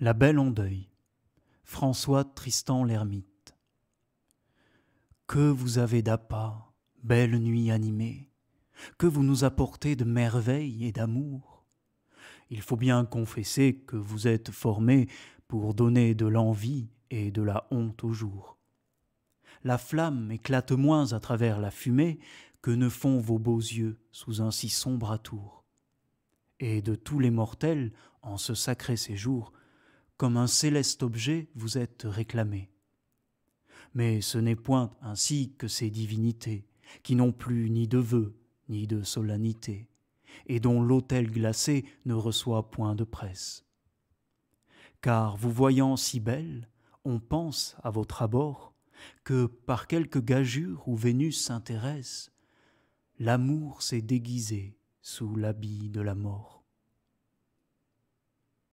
La belle en deuil. François Tristan l'ermite. Que vous avez d'appât, belle nuit animée, que vous nous apportez de merveilles et d'amour. Il faut bien confesser que vous êtes formé pour donner de l'envie et de la honte au jour. La flamme éclate moins à travers la fumée que ne font vos beaux yeux sous un si sombre atour. Et de tous les mortels, en ce sacré séjour, comme un céleste objet vous êtes réclamé. Mais ce n'est point ainsi que ces divinités, qui n'ont plus ni de vœux, ni de solennité, et dont l'autel glacé ne reçoit point de presse. Car vous voyant si belle, on pense à votre abord que par quelque gageure où Vénus s'intéresse, l'amour s'est déguisé sous l'habit de la mort.